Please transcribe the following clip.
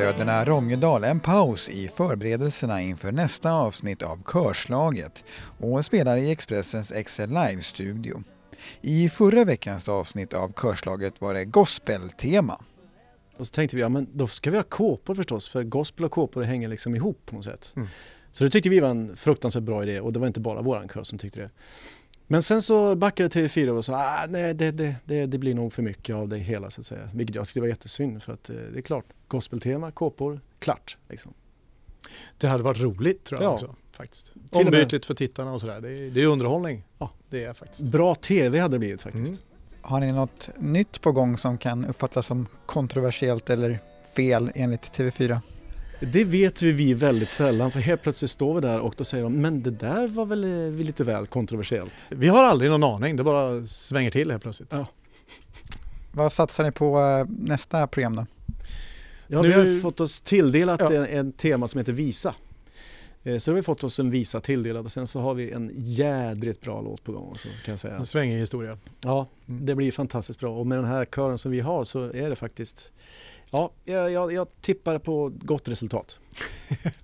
bröderna Rongedal en paus i förberedelserna inför nästa avsnitt av Körslaget och spelar i Expressens Excel Live-studio. I förra veckans avsnitt av Körslaget var det gospeltema. Och så tänkte vi, ja men då ska vi ha kåpor förstås, för gospel och kåpor hänger liksom ihop på något sätt. Mm. Så det tyckte vi var en fruktansvärt bra idé och det var inte bara våran kör som tyckte det. Men sen så backade TV4 och sa ah, nej det, det, det, det, blir nog för mycket av det hela så att säga. Vilket jag tyckte var jättesynd för att eh, det är klart, gospeltema, kåpor, klart liksom. Det hade varit roligt tror jag ja. också. Faktiskt. Ombytligt för tittarna och sådär. Det, det är underhållning. Ja. Det är faktiskt. Bra TV hade det blivit faktiskt. Mm. Har ni något nytt på gång som kan uppfattas som kontroversiellt eller fel enligt TV4? Det vet vi, vi väldigt sällan för helt plötsligt står vi där och då säger de men det där var väl eh, lite väl kontroversiellt. Vi har aldrig någon aning, det bara svänger till helt plötsligt. Ja. Vad satsar ni på eh, nästa program då? Ja, nu... vi har fått oss tilldelat ja. en, tema som heter Visa. Eh, så har vi fått oss en visa tilldelad och sen så har vi en jädrigt bra låt på gång. Också, kan jag säga. En svängig historia. Ja, mm. det blir fantastiskt bra och med den här kören som vi har så är det faktiskt Ja, jag, jag tippar på gott resultat.